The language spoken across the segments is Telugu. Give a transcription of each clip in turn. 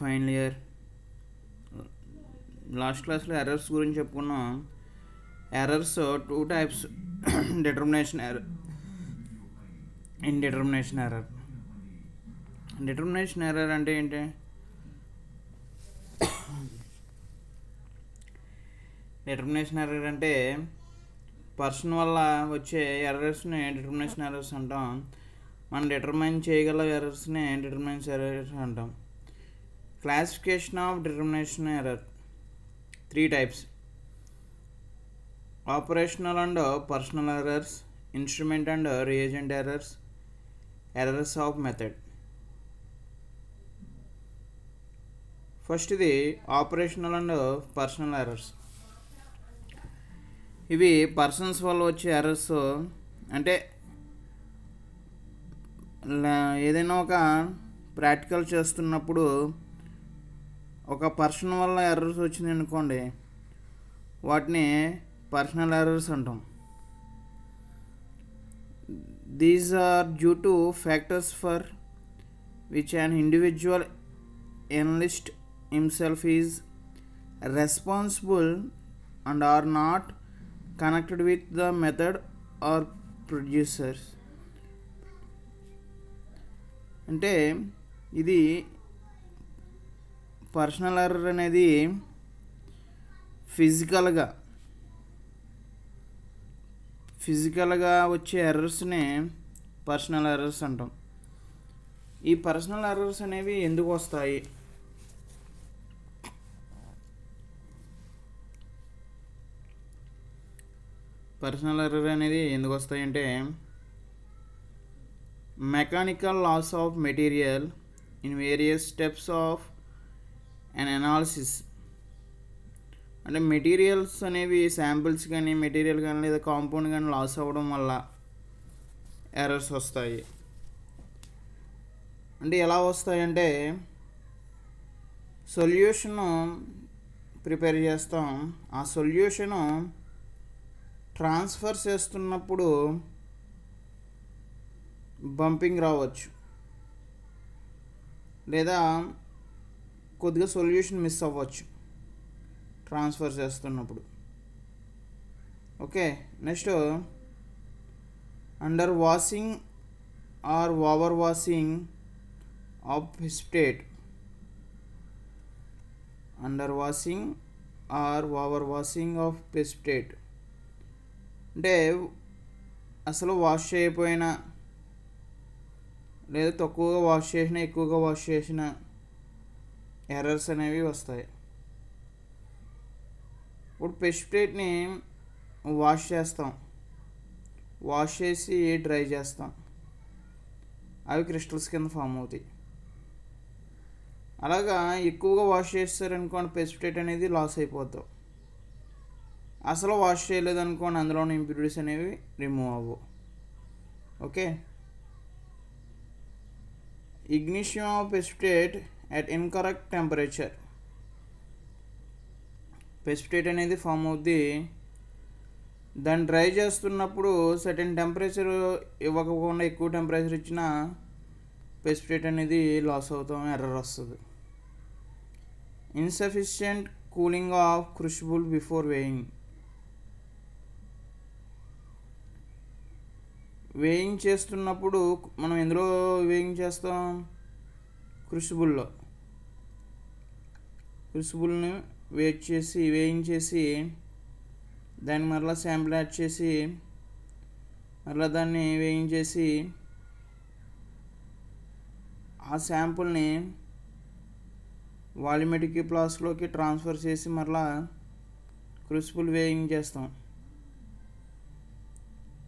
ఫైనల్ ఇయర్ లాస్ట్ క్లాస్లో ఎర్రర్స్ గురించి చెప్పుకున్నాం errors two types determination error in determination error determination error అంటే ఏంటి డిటర్మినేషన్ ఎర్రర్ అంటే పర్సన్ వల్ల వచ్చే ఎర్రర్స్ని డిటర్మినేషన్ ఎర్రర్స్ అంటాం మనం డిటర్మైన్ చేయగల ఎర్రర్స్ని డిటర్మినేషన్ ఎర్రర్స్ అంటాం classification of determination error three types operational and personal errors instrument and reagent errors errors of method first ఇది ఆపరేషనల్ అండ్ పర్సనల్ ఎర్రర్స్ ఇవి పర్సన్స్ వల్ల వచ్చే ఎర్రర్స్ అంటే ఏదైనా ఒక ప్రాక్టికల్ చేస్తున్నప్పుడు ఒక పర్సన్ వల్ల ఎర్రర్స్ వచ్చింది అనుకోండి వాటిని పర్సనల్ ఎర్రర్స్ అంటాం these are due to factors for which an individual analyst himself is responsible and are not connected with the method or producers అంటే ఇది పర్సనల్ ఎర్రర్ అనేది ఫిజికల్గా ఫిజికల్గా వచ్చే ఎర్రర్స్నే పర్సనల్ ఎర్రర్స్ అంటాం ఈ పర్సనల్ ఎర్రర్స్ అనేవి ఎందుకు వస్తాయి పర్సనల్ ఎర్రర్ అనేది ఎందుకు వస్తాయంటే mechanical loss of material in various steps of and analysis అంటే మెటీరియల్స్ అనేవి శాంపిల్స్ కానీ మెటీరియల్ కానీ లేదా కాంపౌండ్ కానీ లాస్ అవ్వడం వల్ల ఎర్రర్స్ వస్తాయి అంటే ఎలా వస్తాయంటే సొల్యూషను ప్రిపేర్ చేస్తాం ఆ సొల్యూషను ట్రాన్స్ఫర్ చేస్తున్నప్పుడు బంపింగ్ రావచ్చు లేదా కొద్దిగా సొల్యూషన్ మిస్ అవ్వచ్చు ట్రాన్స్ఫర్ చేస్తున్నప్పుడు okay next under washing or over washing of state under washing or over washing of state అంటే అసలు వాష్ చేయకపోయినా లేదా తక్కువగా వాష్ చేసినా ఎక్కువగా వాష్ చేసినా ఎర్రర్స్ అనేవి వస్తాయి ఇప్పుడు పెస్టిసైడ్ని వాష్ చేస్తాం వాష్ చేసి డ్రై చేస్తాం అవి క్రిస్టల్స్ కింద ఫామ్ అవుతాయి అలాగా ఎక్కువగా వాష్ చేస్తారనుకోండి పెస్టిసైడ్ అనేది లాస్ అయిపోతాం అసలు వాష్ చేయలేదనుకోండి అందులో ఉన్న ఇంప్యూరిటీస్ అనేవి రిమూవ్ అవ్వవు okay ignition pesticide at incorrect temperature precipitate అనేది ఫామ్ అవుద్ది దాన్ని డ్రై చేస్తున్నప్పుడు సర్టెన్ టెంపరేచర్ ఇవ్వకుండా ఎక్కువ టెంపరేచర్ ఇచ్చినా పెసిపిటేట్ అనేది లాస్ అవుతాం ఎర్రర్ వస్తుంది insufficient cooling of crucible before weighing weighing చేస్తున్నప్పుడు మనం ఎందులో వేయింగ్ చేస్తాం క్రుసిబుల్లో క్రుసిబుల్ని వేట్ చేసి వేయించేసి దాన్ని మరలా శాంపుల్ యాడ్ చేసి మరలా దాన్ని వేయించేసి ఆ శాంపుల్ని వాలిమెటిక్ ప్లాస్లోకి ట్రాన్స్ఫర్ చేసి మరలా వేయింగ్ చేస్తాం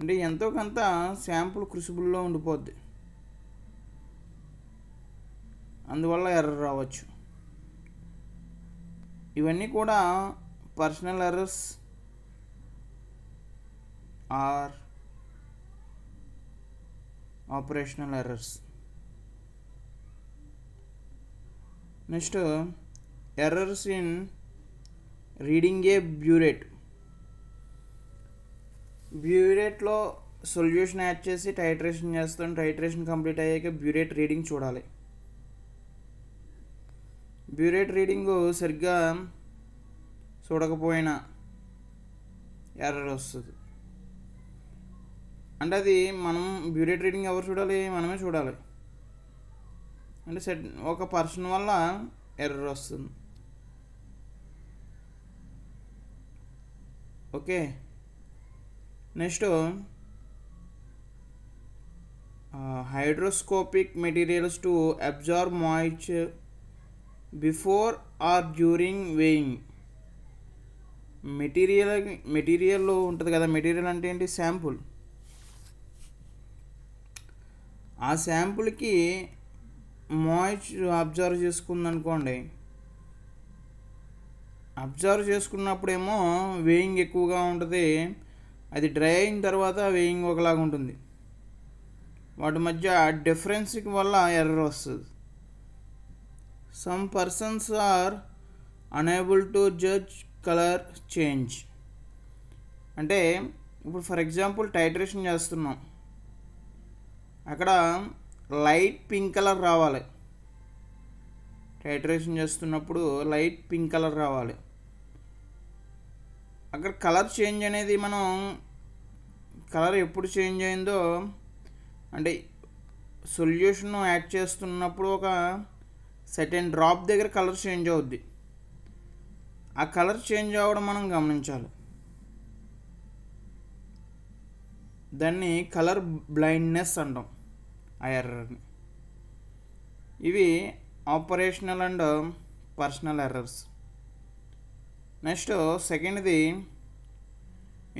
అంటే ఎంతో కొంత శాంపుల్ క్రుసిబుల్లో ఉండిపోద్ది అందువల్ల ఎర్ర రావచ్చు ఇవన్నీ కూడా personal errors or operational errors next errors in reading a burette బ్యూరేట్లో సొల్యూషన్ యాడ్ చేసి టైట్రేషన్ చేస్తాం టైట్రేషన్ కంప్లీట్ అయ్యాక బ్యూరేట్ రీడింగ్ చూడాలి బ్యూరేట్ రీడింగు సరిగ్గా చూడకపోయినా ఎర్రర్ వస్తుంది అంటే అది మనం బ్యూరేట్ రీడింగ్ ఎవరు చూడాలి మనమే చూడాలి అంటే సెట్ ఒక పర్సన్ వల్ల ఎర్రర్ వస్తుంది okay next hydroscopic materials to absorb moisture before or during weighing material మెటీరియల్లో ఉంటుంది కదా మెటీరియల్ అంటే ఏంటి శాంపుల్ ఆ శాంపుల్కి మాయిచ్ అబ్జర్వ్ చేసుకుందనుకోండి అబ్జర్వ్ చేసుకున్నప్పుడేమో వేయింగ్ ఎక్కువగా ఉంటుంది అది డ్రై అయిన తర్వాత వేయింగ్ ఒకలాగా ఉంటుంది వాటి మధ్య డిఫరెన్స్కి వల్ల ఎర్ర వస్తుంది some persons are unable to judge colour change అంటే ఇప్పుడు ఫర్ ఎగ్జాంపుల్ టైట్రేషన్ చేస్తున్నాం అక్కడ లైట్ పింక్ కలర్ రావాలి టైట్రేషన్ చేస్తున్నప్పుడు లైట్ పింక్ కలర్ రావాలి అక్కడ కలర్ చేంజ్ అనేది మనం కలర్ ఎప్పుడు చేంజ్ అయిందో అంటే సొల్యూషన్ యాడ్ చేస్తున్నప్పుడు ఒక సెకండ్ డ్రాప్ దగ్గర కలర్ చేంజ్ అవుద్ది ఆ కలర్ చేంజ్ అవ్వడం మనం గమనించాలి దాన్ని కలర్ బ్లైండ్నెస్ అంటాం ఆ ఎర్రర్ని ఇవి operational and personal errors next సెకండ్ది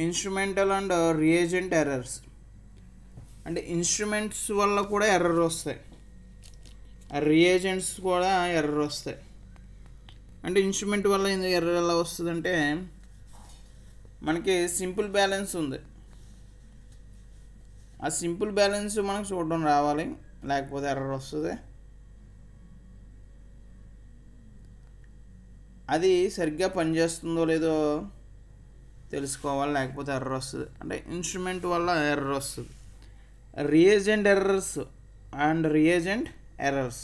ఇన్స్ట్రుమెంటల్ అండ్ రియేజెంట్ ఎర్రర్స్ అంటే ఇన్స్ట్రుమెంట్స్ వల్ల కూడా ఎర్రర్ వస్తాయి రియేజెంట్స్ కూడా ఎర్రర్ వస్తాయి అంటే ఇన్స్ట్రుమెంట్ వల్ల ఎర్ర ఎలా వస్తుందంటే మనకి సింపుల్ బ్యాలెన్స్ ఉంది ఆ సింపుల్ బ్యాలెన్స్ మనకు చూడడం రావాలి లేకపోతే ఎర్ర వస్తుంది అది సరిగ్గా పనిచేస్తుందో లేదో తెలుసుకోవాలి లేకపోతే ఎర్ర వస్తుంది అంటే ఇన్స్ట్రుమెంట్ వల్ల ఎర్ర వస్తుంది reagent errors and reagent errors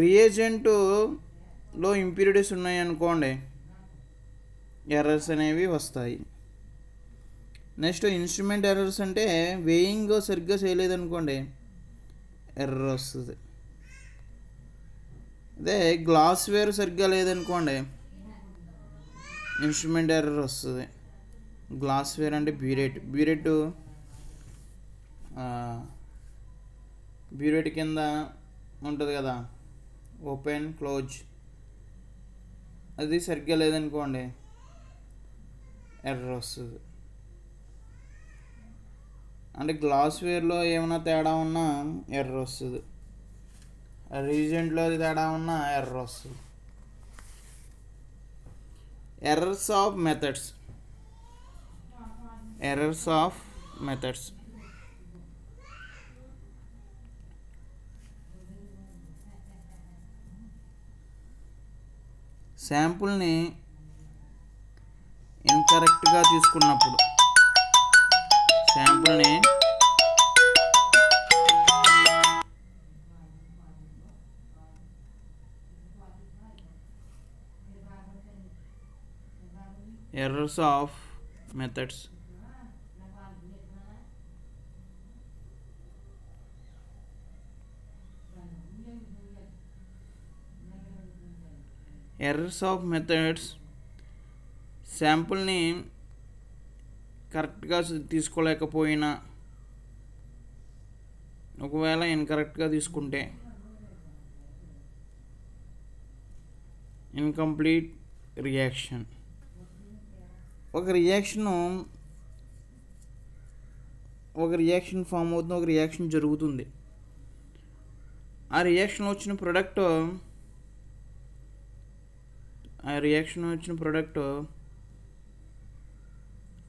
రియేజెంటులో ఇంప్యూరిటీస్ ఉన్నాయనుకోండి ఎర్రర్స్ అనేవి వస్తాయి నెక్స్ట్ ఇన్స్ట్రుమెంట్ ఎర్రర్స్ అంటే వేయింగ్ సరిగ్గా చేయలేదు అనుకోండి ఎర్రర్ వస్తుంది అదే గ్లాస్ వేర్ సరిగ్గా లేదనుకోండి ఇన్స్ట్రుమెంట్ ఎర్రర్ వస్తుంది గ్లాస్ వేర్ అంటే బ్యూరెట్ బ్యూరెట్ బ్యూరేట్ కింద ఉంటుంది కదా ఓపెన్ క్లోజ్ అది సరిగ్గా లేదనుకోండి ఎర్ర వస్తుంది అంటే గ్లాస్ వేర్లో ఏమైనా తేడా ఉన్నా ఎర్ర వస్తుంది రీజెంట్లో తేడా ఉన్నా ఎర్ర వస్తుంది errors of methods errors of methods శాంపుల్ని ఇన్కరెక్ట్గా తీసుకున్నప్పుడు శాంపుల్ని errors of methods errors of methods శాంపుల్ని కరెక్ట్గా తీసుకోలేకపోయినా ఒకవేళ ఇన్కరెక్ట్గా తీసుకుంటే ఇన్కంప్లీట్ రియాక్షన్ ఒక రియాక్షను ఒక రియాక్షన్ ఫామ్ అవుతుంది ఒక రియాక్షన్ జరుగుతుంది ఆ రియాక్షన్ వచ్చిన ప్రొడక్ట్ ఆ రియాక్షన్ వచ్చిన ప్రోడక్ట్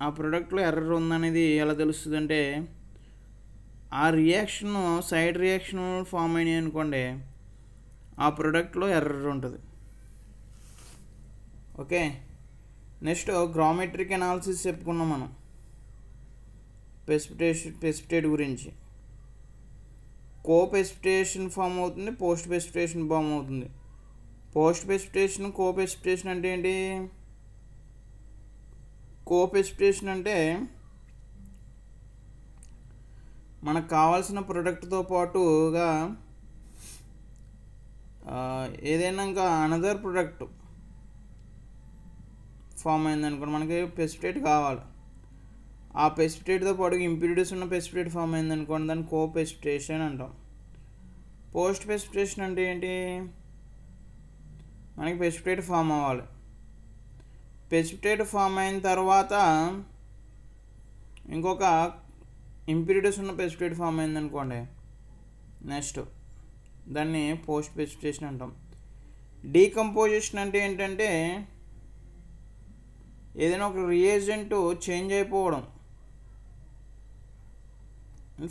ఆ ప్రోడక్ట్లో ఎర్రర్ ఉందనేది ఎలా తెలుస్తుంది అంటే ఆ రియాక్షన్ సైడ్ రియాక్షన్ ఫామ్ అయినాయి అనుకోండి ఆ ప్రోడక్ట్లో ఎర్రర్ ఉంటుంది ఓకే నెక్స్ట్ గ్రామెట్రిక్ అనాలిసిస్ చెప్పుకున్నాం మనం పెసిపిటేషన్ పెసిపిటేట్ గురించి కో పెసిపిటేషన్ ఫామ్ అవుతుంది పోస్ట్ పెసిపిటేషన్ ఫామ్ అవుతుంది పోస్ట్ పెసిపిటేషన్ కో పెసిపిటేషన్ అంటే ఏంటి కో పెసిపిటేషన్ అంటే మనకు కావాల్సిన ప్రొడక్ట్తో పాటుగా ఏదైనా ఇంకా అనదర్ ప్రొడక్ట్ ఫామ్ అయింది అనుకోండి మనకి పెసిపిటేట్ కావాలి ఆ పెసిపిటేట్తో పాటు ఇంప్యూరిటీస్ ఉన్న పెసిపిటేట్ ఫామ్ అయింది అనుకోండి దాన్ని కో పెసిపిటేషన్ అంటాం పోస్ట్ పెసిపిటేషన్ అంటే ఏంటి మనకి పెసిపిటేట్ ఫామ్ అవ్వాలి పెసిపిటేట్ ఫామ్ అయిన తర్వాత ఇంకొక ఇంప్యూరిటీస్ ఉన్న పెసిపిటేట్ ఫామ్ అయిందనుకోండి నెక్స్ట్ దాన్ని పోస్ట్ పెసిపిటేషన్ అంటాం డీకంపోజిషన్ అంటే ఏంటంటే ఏదైనా ఒక రియేజెంట్ చేంజ్ అయిపోవడం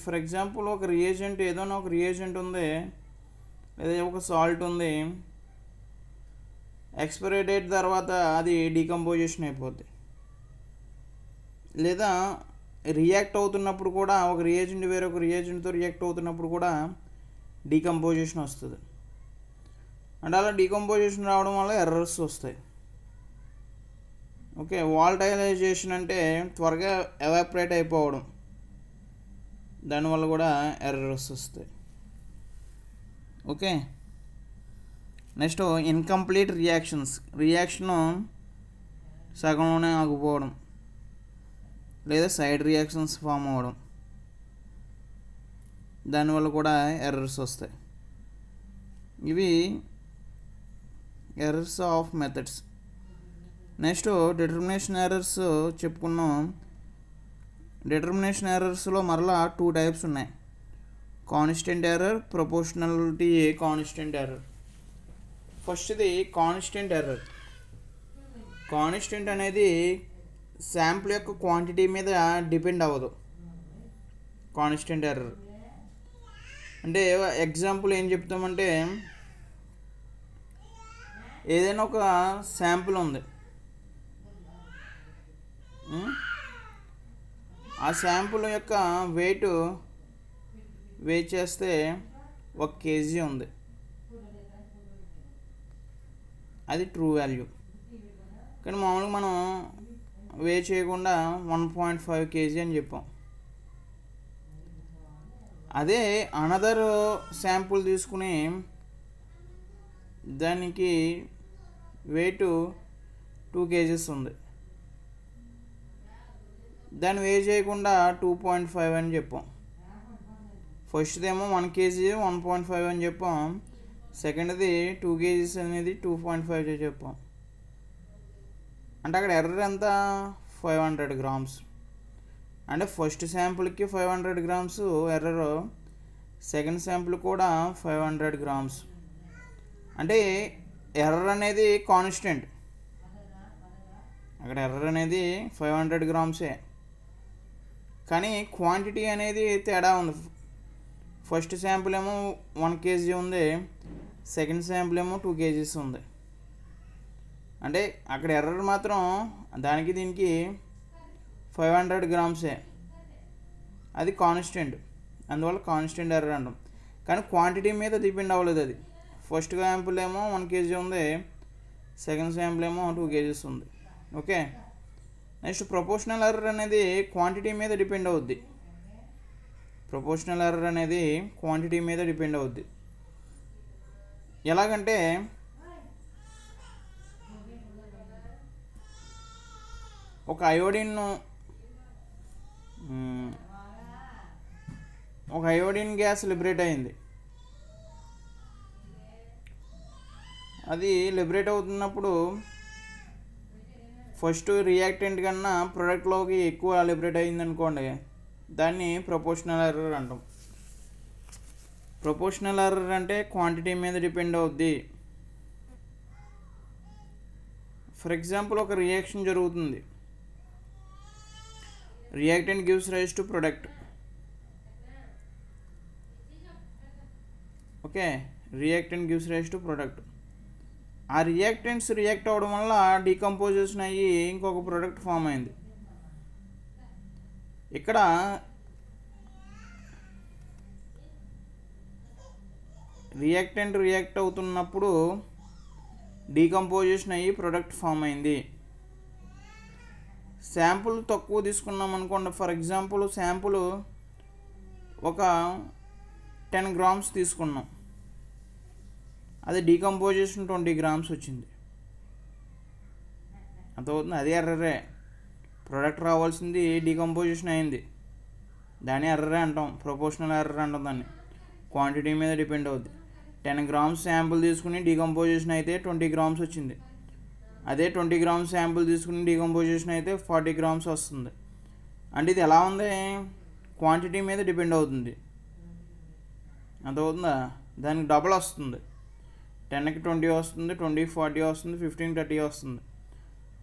ఫర్ ఎగ్జాంపుల్ ఒక రియేజెంట్ ఏదైనా ఒక రియేజెంట్ ఉంది లేదా ఒక సాల్ట్ ఉంది ఎక్స్పైరీ డేట్ తర్వాత అది డీకంపోజిషన్ అయిపోద్ది లేదా రియాక్ట్ అవుతున్నప్పుడు కూడా ఒక రియేజెంట్ వేరొక రియాజెంట్తో రియాక్ట్ అవుతున్నప్పుడు కూడా డీకంపోజిషన్ వస్తుంది అండ్ అలా డీకంపోజిషన్ రావడం వల్ల ఎర్రర్స్ వస్తాయి ఓకే వాల్టైలైజేషన్ అంటే త్వరగా ఎవాపరేట్ అయిపోవడం దానివల్ల కూడా ఎర్రర్స్ వస్తాయి okay next incomplete reactions reaction సగంలోనే ఆగిపోవడం లేదా సైడ్ రియాక్షన్స్ ఫామ్ అవ్వడం దానివల్ల కూడా ఎర్రర్స్ వస్తాయి ఇవి errors of methods next determination errors చెప్పుకున్నాం డిటర్మినేషన్ ఎర్రర్స్లో మరలా టూ టైప్స్ ఉన్నాయి constant error proportionality constant error ఫస్ట్ది కాన్స్టెంట్ ఎర్రర్ కాన్స్టెంట్ అనేది శాంపుల్ యొక్క క్వాంటిటీ మీద డిపెండ్ అవ్వదు కాన్స్టెంట్ ఎర్రర్ అంటే ఎగ్జాంపుల్ ఏం చెప్తామంటే ఏదైనా ఒక శాంపుల్ ఉంది ఆ శాంపుల్ యొక్క వెయిట్ వెయిట్ చేస్తే ఒక కేజీ ఉంది అది ట్రూ వాల్యూ కానీ మామూలుగా మనం వే చేయకుండా వన్ పాయింట్ ఫైవ్ కేజీ అని చెప్పాం అదే అనదర్ శాంపుల్ తీసుకుని దానికి వెయిట్ టూ కేజీస్ ఉంది దాన్ని వే చేయకుండా టూ పాయింట్ ఫైవ్ అని చెప్పాం ఫస్ట్దేమో one KG one point five అని చెప్పాం సెకండ్ది టూ కేజీస్ అనేది టూ పాయింట్ ఫైవ్ చెప్పాం అంటే అక్కడ ఎర్రర్ ఎంత ఫైవ్ హండ్రెడ్ గ్రామ్స్ అంటే ఫస్ట్ శాంపుల్కి five hundred grams error second sample కూడా ఫైవ్ హండ్రెడ్ గ్రామ్స్ అంటే ఎర్రర్ అనేది కాన్స్టెంట్ అక్కడ ఎర్రర్ అనేది ఫైవ్ హండ్రెడ్ గ్రామ్సే కానీ క్వాంటిటీ అనేది తేడా ఉంది ఫస్ట్ శాంపుల్ ఏమో వన్ కేజీ ఉంది సెకండ్ శాంపుల్ ఏమో టూ కేజీస్ ఉంది అంటే అక్కడ ఎర్రర్ మాత్రం దానికి దీనికి ఫైవ్ హండ్రెడ్ గ్రామ్సే అది కాన్స్టెంట్ అందువల్ల కాన్స్టెంట్ ఎర్రర్ అంటాం కానీ క్వాంటిటీ మీద డిపెండ్ అవ్వలేదు అది ఫస్ట్ శాంపుల్ ఏమో వన్ కేజీ ఉంది సెకండ్ శాంపుల్ ఏమో టూ కేజీస్ ఉంది ఓకే నెక్స్ట్ ప్రొపోషనల్ ఎర్రర్ అనేది క్వాంటిటీ మీద డిపెండ్ అవుద్ది ప్రొపోషనల్ ఎర్రర్ అనేది క్వాంటిటీ మీద డిపెండ్ అవుద్ది ఎలాగంటే ఒక అయోడిన్ను ఒక అయోడిన్ గ్యాస్ లిబరేట్ అయింది అది లిబరేట్ అవుతున్నప్పుడు ఫస్ట్ రియాక్టెంట్ కన్నా ప్రొడక్ట్లోకి ఎక్కువ లిబరేట్ అయింది అనుకోండి దాన్ని ప్రపోర్షనల్ ఎర్రర్ అంటాం ప్రొపోర్షనల్ ఎర్రర్ అంటే క్వాంటిటీ మీద డిపెండ్ అవుద్ది ఫర్ ఎగ్జాంపుల్ ఒక రియాక్షన్ జరుగుతుంది reactant gives rise to product okay reactant gives rise to product ఆ రియాక్టెంట్స్ రియాక్ట్ అవ్వడం వల్ల డీకంపోజేషన్ అయ్యి ఇంకొక ప్రోడక్ట్ ఫామ్ అయింది ఇక్కడ రియాక్టెంట్ రియాక్ట్ అవుతున్నప్పుడు డీకంపోజిషన్ అయ్యి ప్రొడక్ట్ ఫామ్ అయింది శాంపుల్ తక్కువ తీసుకున్నాం అనుకోండి ఫర్ ఎగ్జాంపుల్ శాంపుల్ ఒక టెన్ గ్రామ్స్ తీసుకున్నాం అది డీకంపోజిషన్ ట్వంటీ గ్రామ్స్ వచ్చింది అవుతుంది అది ఎర్రరే ప్రోడక్ట్ రావాల్సింది డీకంపోజిషన్ అయింది దాన్ని ఎర్రరే అంటాం ప్రొపోర్షనల్ ఎర్ర అంటాం దాన్ని క్వాంటిటీ మీద డిపెండ్ అవుద్ది టెన్ గ్రామ్స్ శాంపుల్ తీసుకుని డికంపోజిషన్ అయితే ట్వంటీ గ్రామ్స్ వచ్చింది అదే ట్వంటీ గ్రామ్స్ శాంపుల్ తీసుకుని డికంపోజిషన్ అయితే ఫార్టీ గ్రామ్స్ వస్తుంది అంటే ఇది ఎలా ఉంది క్వాంటిటీ మీద డిపెండ్ అవుతుంది అంత అవుతుందా దానికి డబుల్ వస్తుంది టెన్కి ట్వంటీ వస్తుంది ట్వంటీ ఫార్టీ వస్తుంది ఫిఫ్టీన్ థర్టీ వస్తుంది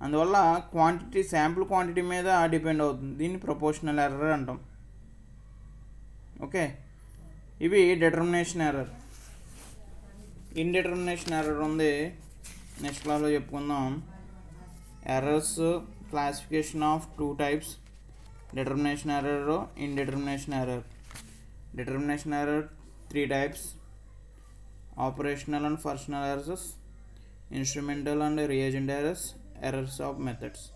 అందువల్ల క్వాంటిటీ శాంపుల్ క్వాంటిటీ మీద డిపెండ్ అవుతుంది దీన్ని ప్రపోర్షనల్ ఎర్రర్ అంటాం ఓకే ఇవి డిటర్మినేషన్ ఎర్రర్ ఇండిటర్మినేషన్ ఎర్రర్ ఉంది నెక్స్ట్ క్లాస్లో చెప్పుకుందాం errors classification of two types determination error indetermination error determination error three types operational and personal errors instrumental and reagent errors errors of methods